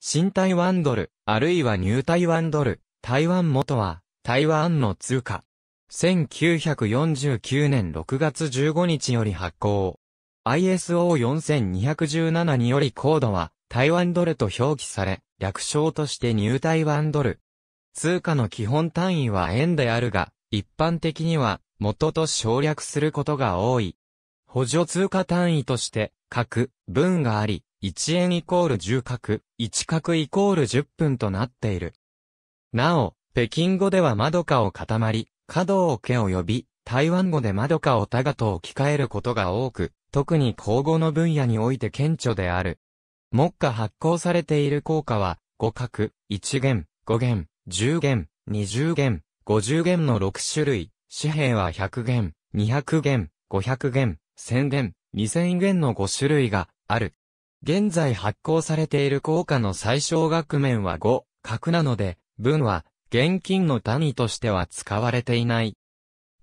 新台湾ドル、あるいはニュー台湾ドル、台湾元は、台湾の通貨。1949年6月15日より発行。ISO4217 によりコードは、台湾ドルと表記され、略称としてニュー台湾ドル。通貨の基本単位は円であるが、一般的には、元と省略することが多い。補助通貨単位として、各、文があり、1円イコール10角、1角イコール10分となっている。なお、北京語では窓かを塊、角を毛を呼び、台湾語で窓かをタガと置き換えることが多く、特に口語の分野において顕著である。目下発行されている効果は、五角、一元、五元、十元、二十元、五十元の六種類、紙幣は百元、二百元、五百元、千元、二千元の五種類がある。現在発行されている硬貨の最小額面は5、角なので、文は、現金の単位としては使われていない。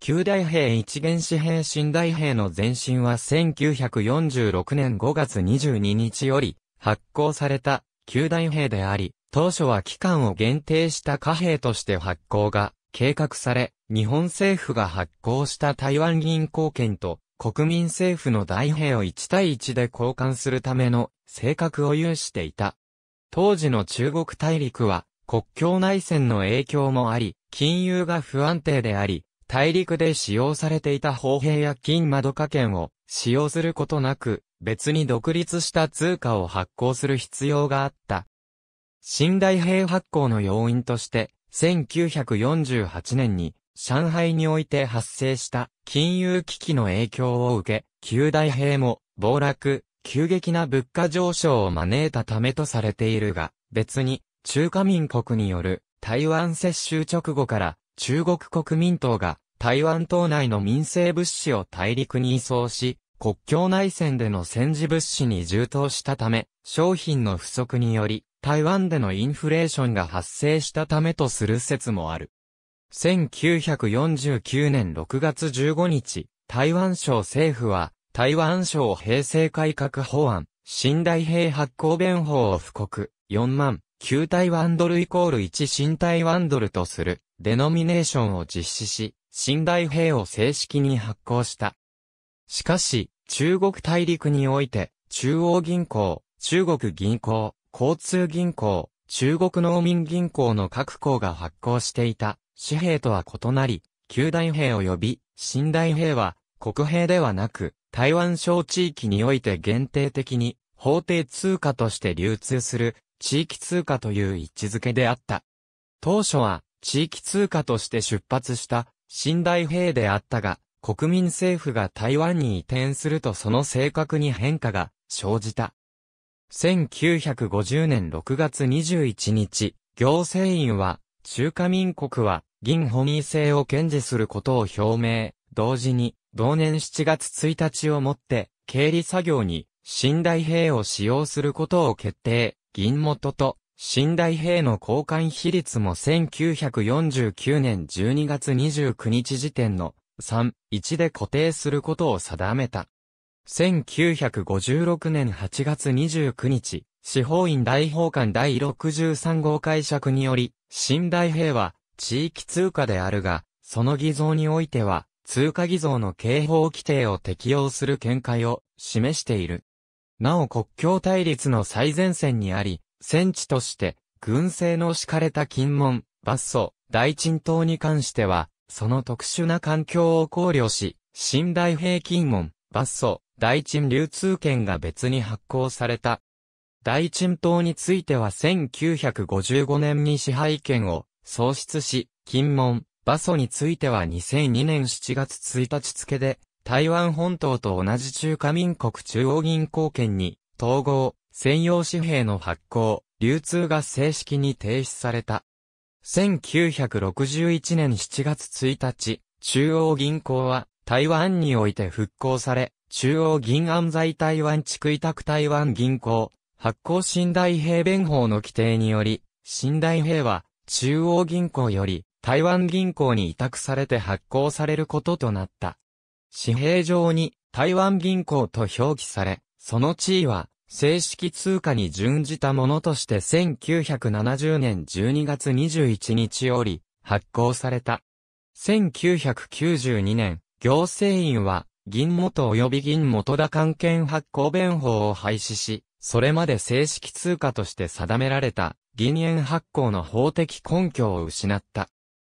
旧大兵一元紙兵新大兵の前身は1946年5月22日より発行された旧大兵であり、当初は期間を限定した貨幣として発行が計画され、日本政府が発行した台湾銀行券と国民政府の大兵を1対1で交換するための性格を有していた。当時の中国大陸は国境内戦の影響もあり、金融が不安定であり、大陸で使用されていた砲兵や金窓掛剣を使用することなく、別に独立した通貨を発行する必要があった。新大兵発行の要因として、1948年に上海において発生した金融危機の影響を受け、旧大兵も暴落、急激な物価上昇を招いたためとされているが、別に中華民国による台湾接収直後から中国国民党が台湾島内の民生物資を大陸に移送し、国境内線での戦時物資に充当したため、商品の不足により、台湾でのインフレーションが発生したためとする説もある。1949年6月15日、台湾省政府は、台湾省平成改革法案、新大平発行弁法を布告、4万、旧台湾ドルイコール1新台湾ドルとする、デノミネーションを実施し、新大平を正式に発行した。しかし、中国大陸において、中央銀行、中国銀行、交通銀行、中国農民銀行の各行が発行していた紙幣とは異なり、旧大兵及び新大兵は国兵ではなく、台湾省地域において限定的に法定通貨として流通する地域通貨という位置づけであった。当初は地域通貨として出発した新大兵であったが、国民政府が台湾に移転するとその性格に変化が生じた。1950年6月21日、行政院は中華民国は銀ミー制を堅持することを表明、同時に、同年7月1日をもって、経理作業に、新大兵を使用することを決定、銀元と、新大兵の交換比率も1949年12月29日時点の3、1で固定することを定めた。1956年8月29日、司法院大法官第63号解釈により、新大兵は、地域通貨であるが、その偽造においては、通貨偽造の刑法規定を適用する見解を示している。なお国境対立の最前線にあり、戦地として、軍政の敷かれた金門、バッソ、大鎮島に関しては、その特殊な環境を考慮し、新大平金門、バッソ、大鎮流通券が別に発行された。大鎮島については1955年に支配権を創出し、金門、馬祖については2002年7月1日付で、台湾本島と同じ中華民国中央銀行圏に、統合、専用紙幣の発行、流通が正式に停止された。1961年7月1日、中央銀行は台湾において復興され、中央銀安在台湾地区委託台湾銀行、発行信大平弁法の規定により、信大平は中央銀行より台湾銀行に委託されて発行されることとなった。紙幣上に台湾銀行と表記され、その地位は正式通貨に準じたものとして1970年12月21日より発行された。1992年、行政院は銀元及び銀元田関係発行弁法を廃止し、それまで正式通貨として定められた銀円発行の法的根拠を失った。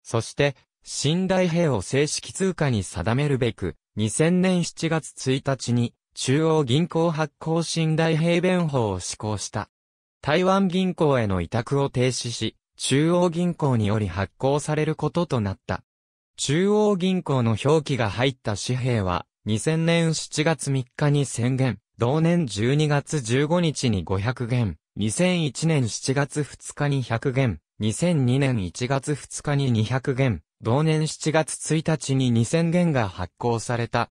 そして、新大兵を正式通貨に定めるべく、2000年7月1日に、中央銀行発行新大兵弁法を施行した。台湾銀行への委託を停止し、中央銀行により発行されることとなった。中央銀行の表記が入った紙幣は、2000年7月3日に宣言、同年12月15日に500元、2001年7月2日に100元、2002年1月2日に200元、同年7月1日に2000元が発行された。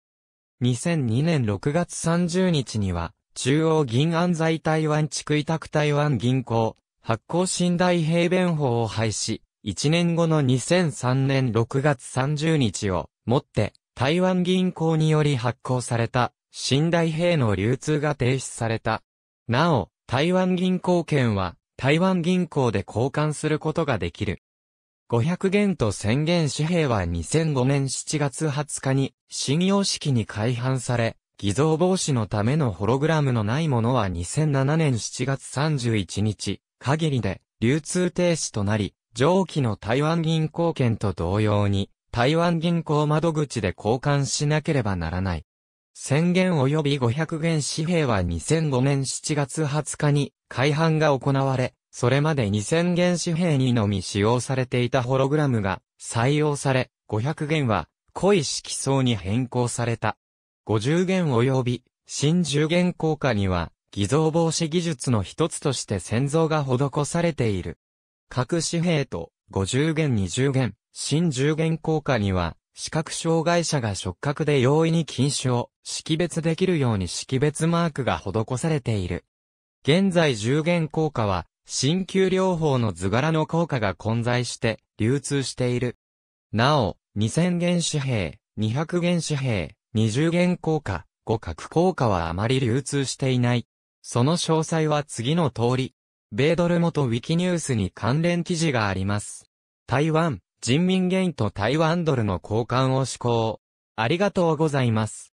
2002年6月30日には、中央銀安在台湾地区委託台湾銀行、発行信頼平弁法を廃止、1年後の2003年6月30日をもって、台湾銀行により発行された、信頼平の流通が停止された。なお、台湾銀行券は、台湾銀行で交換することができる。500元と1000元紙幣は2005年7月20日に、信用式に改版され、偽造防止のためのホログラムのないものは2007年7月31日、限りで、流通停止となり、上記の台湾銀行券と同様に、台湾銀行窓口で交換しなければならない。1000元及び500元紙幣は2005年7月20日に改版が行われ、それまで2000元紙幣にのみ使用されていたホログラムが採用され、500元は濃い色相に変更された。50元及び新10元硬貨には偽造防止技術の一つとして先造が施されている。各紙幣と50元20元、新10元硬貨には視覚障害者が触覚で容易に禁止を識別できるように識別マークが施されている。現在重元効果は、新旧療法の図柄の効果が混在して流通している。なお、2000元紙幣、200元紙幣、20元効果、互角効果はあまり流通していない。その詳細は次の通り、米ドル元ウィキニュースに関連記事があります。台湾、人民元と台湾ドルの交換を施行。ありがとうございます。